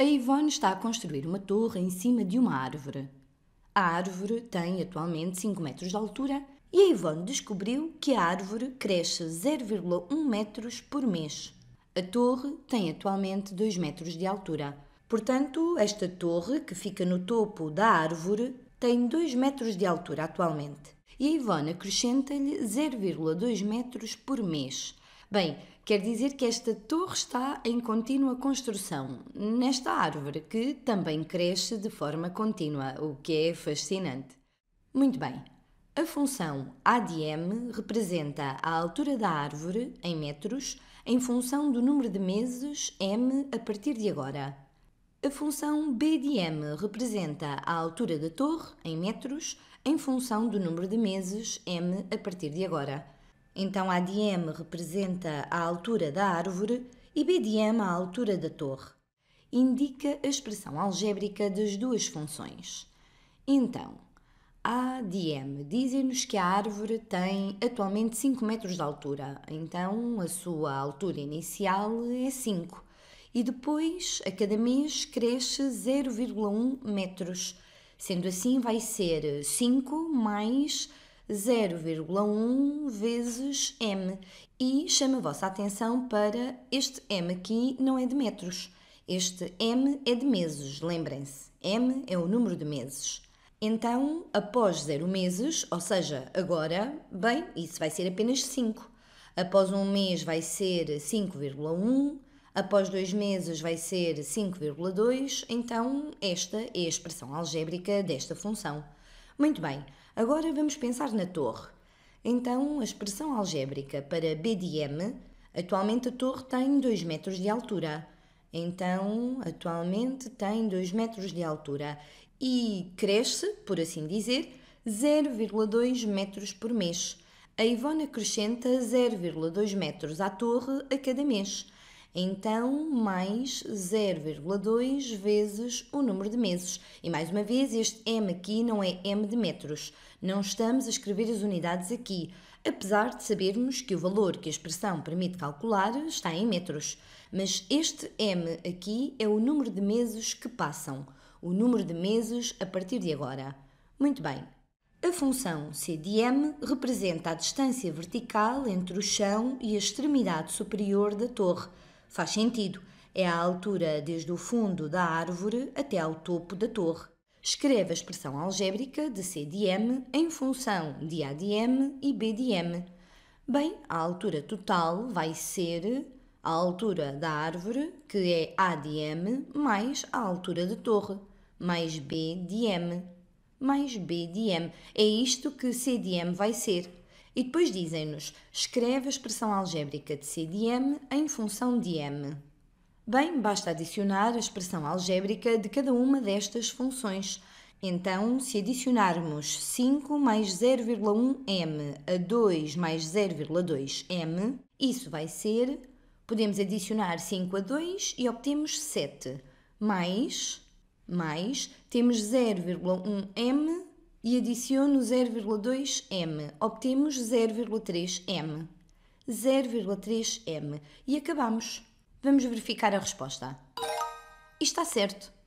A Yvonne está a construir uma torre em cima de uma árvore. A árvore tem atualmente 5 metros de altura e a Yvonne descobriu que a árvore cresce 0,1 metros por mês. A torre tem atualmente 2 metros de altura. Portanto, esta torre, que fica no topo da árvore, tem 2 metros de altura atualmente. E a Ivone acrescenta-lhe 0,2 metros por mês, Bem, quer dizer que esta torre está em contínua construção, nesta árvore que também cresce de forma contínua, o que é fascinante. Muito bem, a função ADM representa a altura da árvore, em metros, em função do número de meses M a partir de agora. A função BDM representa a altura da torre, em metros, em função do número de meses M a partir de agora. Então ADM representa a altura da árvore e BDM a altura da torre. Indica a expressão algébrica das duas funções. Então, ADM dizem-nos que a árvore tem atualmente 5 metros de altura, então a sua altura inicial é 5 e depois a cada mês cresce 0,1 metros. Sendo assim, vai ser 5 mais 0,1 vezes m. E chamo a vossa atenção para este m aqui não é de metros. Este m é de meses, lembrem-se. m é o número de meses. Então, após 0 meses, ou seja, agora, bem, isso vai ser apenas 5. Após um mês vai ser 5,1, após dois meses vai ser 5,2, então esta é a expressão algébrica desta função. Muito bem, agora vamos pensar na torre. Então, a expressão algébrica para BDM, atualmente a torre tem 2 metros de altura. Então, atualmente tem 2 metros de altura e cresce, por assim dizer, 0,2 metros por mês. A Ivona acrescenta 0,2 metros à torre a cada mês. Então, mais 0,2 vezes o número de meses. E mais uma vez, este m aqui não é m de metros. Não estamos a escrever as unidades aqui, apesar de sabermos que o valor que a expressão permite calcular está em metros. Mas este m aqui é o número de meses que passam, o número de meses a partir de agora. Muito bem, a função C de m representa a distância vertical entre o chão e a extremidade superior da torre, Faz sentido, é a altura desde o fundo da árvore até ao topo da torre. Escreve a expressão algébrica de C de M em função de A de M e B de M. Bem, a altura total vai ser a altura da árvore, que é A de M, mais a altura da torre, mais B de M, mais B de M. É isto que C de M vai ser. E depois dizem-nos: escreve a expressão algébrica de C de M em função de M. Bem, basta adicionar a expressão algébrica de cada uma destas funções. Então, se adicionarmos 5 mais 0,1m a 2 mais 0,2m, isso vai ser. Podemos adicionar 5 a 2 e obtemos 7. Mais. Mais. Temos 0,1m e adiciono 0,2m, obtemos 0,3m. 0,3m e acabamos. Vamos verificar a resposta. E está certo.